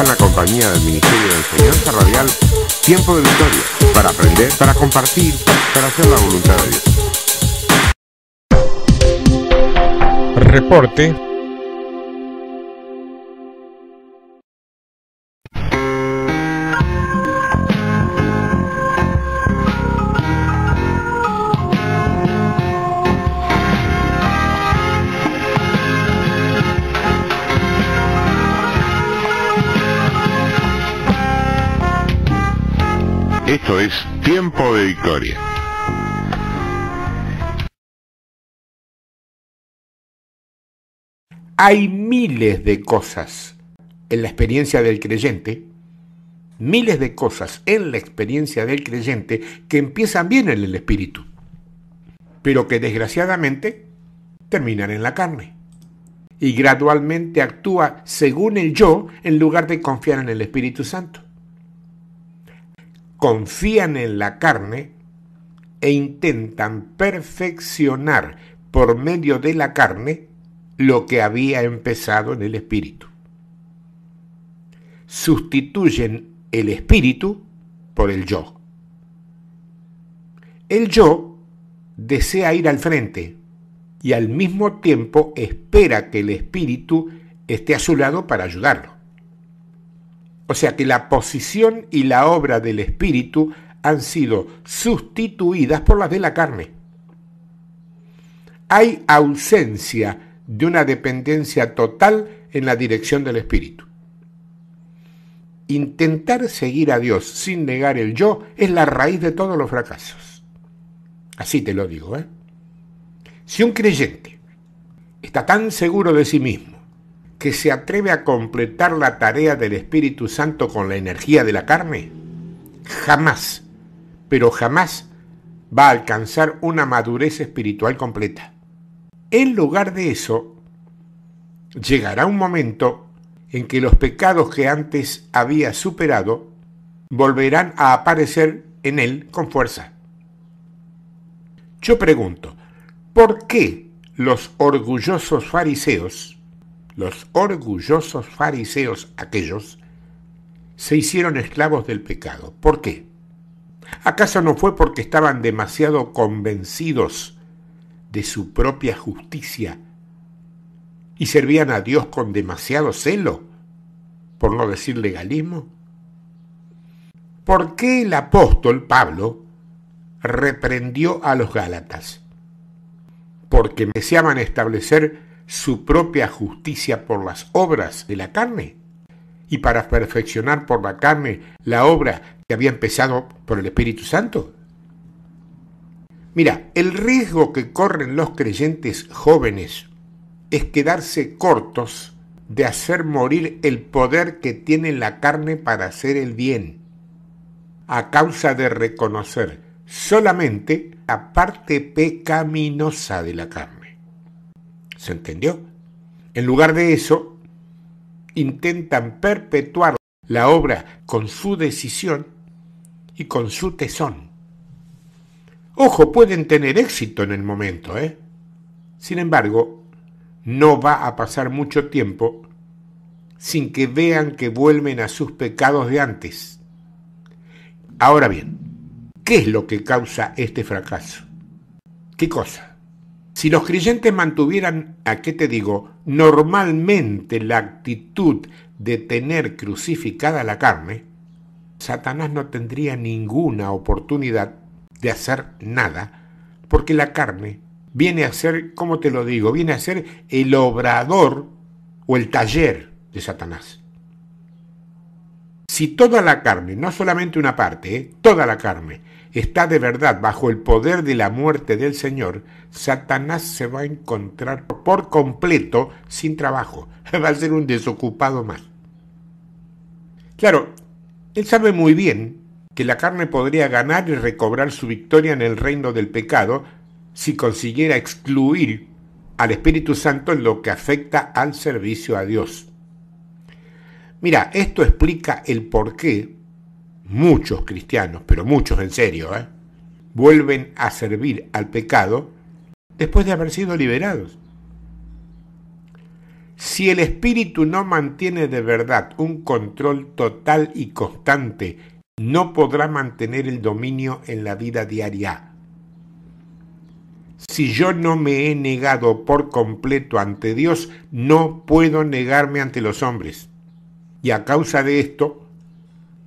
en la compañía del Ministerio de Enseñanza Radial tiempo de victoria para aprender, para compartir, para hacer la voluntad de Dios. Reporte Esto es Tiempo de Victoria. Hay miles de cosas en la experiencia del creyente, miles de cosas en la experiencia del creyente que empiezan bien en el espíritu, pero que desgraciadamente terminan en la carne. Y gradualmente actúa según el yo en lugar de confiar en el Espíritu Santo confían en la carne e intentan perfeccionar por medio de la carne lo que había empezado en el espíritu. Sustituyen el espíritu por el yo. El yo desea ir al frente y al mismo tiempo espera que el espíritu esté a su lado para ayudarlo. O sea que la posición y la obra del Espíritu han sido sustituidas por las de la carne. Hay ausencia de una dependencia total en la dirección del Espíritu. Intentar seguir a Dios sin negar el yo es la raíz de todos los fracasos. Así te lo digo. ¿eh? Si un creyente está tan seguro de sí mismo, que se atreve a completar la tarea del Espíritu Santo con la energía de la carne? Jamás, pero jamás va a alcanzar una madurez espiritual completa. En lugar de eso, llegará un momento en que los pecados que antes había superado volverán a aparecer en él con fuerza. Yo pregunto, ¿por qué los orgullosos fariseos los orgullosos fariseos aquellos se hicieron esclavos del pecado. ¿Por qué? ¿Acaso no fue porque estaban demasiado convencidos de su propia justicia y servían a Dios con demasiado celo, por no decir legalismo? ¿Por qué el apóstol Pablo reprendió a los Gálatas? Porque deseaban establecer su propia justicia por las obras de la carne y para perfeccionar por la carne la obra que había empezado por el Espíritu Santo? Mira, el riesgo que corren los creyentes jóvenes es quedarse cortos de hacer morir el poder que tiene la carne para hacer el bien, a causa de reconocer solamente la parte pecaminosa de la carne. ¿Se entendió? En lugar de eso, intentan perpetuar la obra con su decisión y con su tesón. Ojo, pueden tener éxito en el momento, ¿eh? Sin embargo, no va a pasar mucho tiempo sin que vean que vuelven a sus pecados de antes. Ahora bien, ¿qué es lo que causa este fracaso? ¿Qué cosa? Si los creyentes mantuvieran, ¿a qué te digo?, normalmente la actitud de tener crucificada la carne, Satanás no tendría ninguna oportunidad de hacer nada, porque la carne viene a ser, como te lo digo?, viene a ser el obrador o el taller de Satanás. Si toda la carne, no solamente una parte, eh, toda la carne, está de verdad bajo el poder de la muerte del Señor, Satanás se va a encontrar por completo sin trabajo. Va a ser un desocupado más. Claro, él sabe muy bien que la carne podría ganar y recobrar su victoria en el reino del pecado si consiguiera excluir al Espíritu Santo en lo que afecta al servicio a Dios. Mira, esto explica el por qué muchos cristianos, pero muchos en serio, ¿eh? vuelven a servir al pecado después de haber sido liberados. Si el espíritu no mantiene de verdad un control total y constante, no podrá mantener el dominio en la vida diaria. Si yo no me he negado por completo ante Dios, no puedo negarme ante los hombres y a causa de esto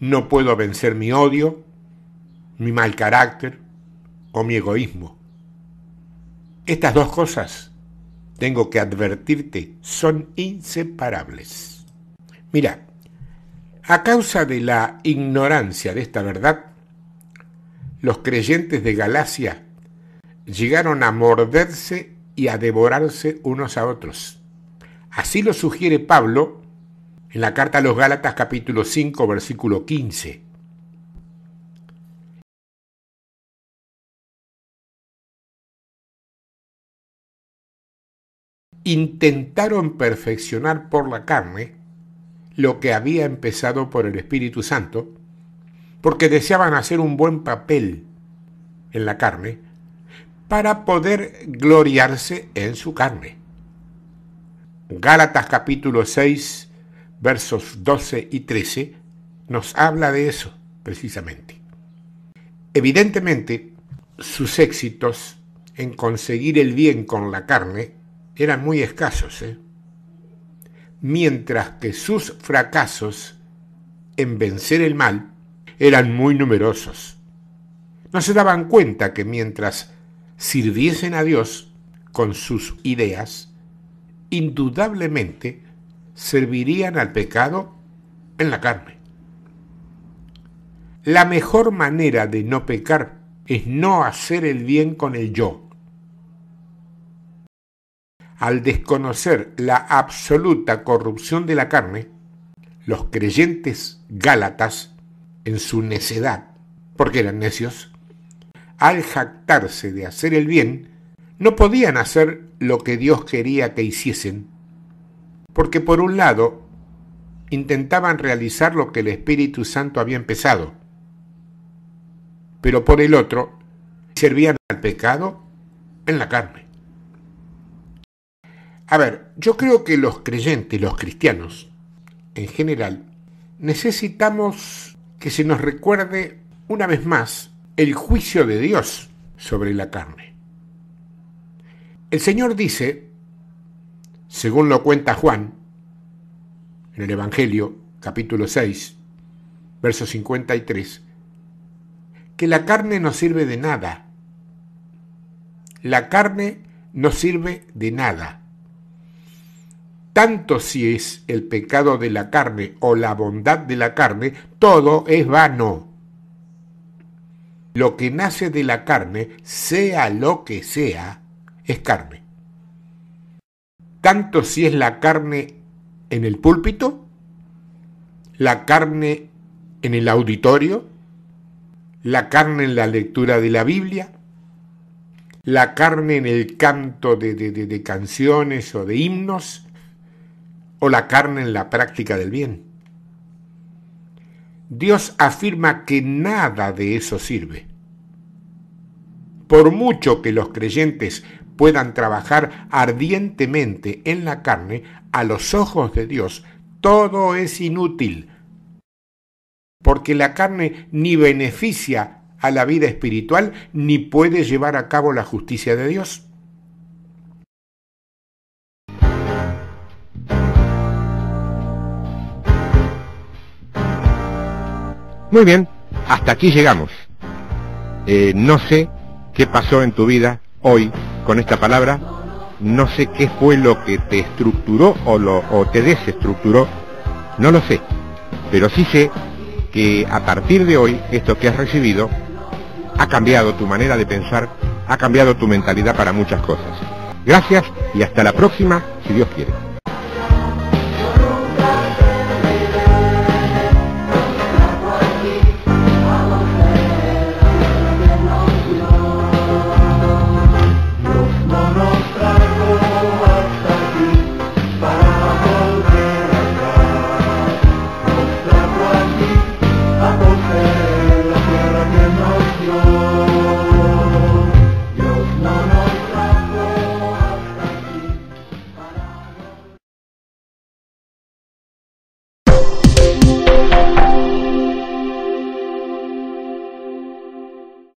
no puedo vencer mi odio, mi mal carácter o mi egoísmo. Estas dos cosas, tengo que advertirte, son inseparables. Mira, a causa de la ignorancia de esta verdad, los creyentes de Galacia llegaron a morderse y a devorarse unos a otros. Así lo sugiere Pablo en la carta a los Gálatas capítulo 5 versículo 15. Intentaron perfeccionar por la carne lo que había empezado por el Espíritu Santo, porque deseaban hacer un buen papel en la carne para poder gloriarse en su carne. Gálatas capítulo 6 versos 12 y 13, nos habla de eso precisamente. Evidentemente, sus éxitos en conseguir el bien con la carne eran muy escasos, ¿eh? mientras que sus fracasos en vencer el mal eran muy numerosos. No se daban cuenta que mientras sirviesen a Dios con sus ideas, indudablemente servirían al pecado en la carne. La mejor manera de no pecar es no hacer el bien con el yo. Al desconocer la absoluta corrupción de la carne, los creyentes gálatas, en su necedad, porque eran necios, al jactarse de hacer el bien, no podían hacer lo que Dios quería que hiciesen, porque por un lado intentaban realizar lo que el Espíritu Santo había empezado, pero por el otro servían al pecado en la carne. A ver, yo creo que los creyentes, los cristianos, en general, necesitamos que se nos recuerde una vez más el juicio de Dios sobre la carne. El Señor dice según lo cuenta Juan, en el Evangelio, capítulo 6, verso 53, que la carne no sirve de nada. La carne no sirve de nada. Tanto si es el pecado de la carne o la bondad de la carne, todo es vano. Lo que nace de la carne, sea lo que sea, es carne tanto si es la carne en el púlpito, la carne en el auditorio, la carne en la lectura de la Biblia, la carne en el canto de, canciones o de himnos, o la carne en la práctica del bien. Dios afirma que nada de eso sirve. Por mucho que los creyentes puedan trabajar ardientemente en la carne, a los ojos de Dios todo es inútil, porque la carne ni beneficia a la vida espiritual ni puede llevar a cabo la justicia de Dios. Muy bien, hasta aquí llegamos. Eh, no sé qué pasó en tu vida hoy con esta palabra, no sé qué fue lo que te estructuró o, lo, te desestructuró, no lo sé, pero sí sé que a partir de hoy esto que has recibido ha cambiado tu manera de pensar, ha cambiado tu mentalidad para muchas cosas. Gracias y hasta la próxima, si Dios quiere.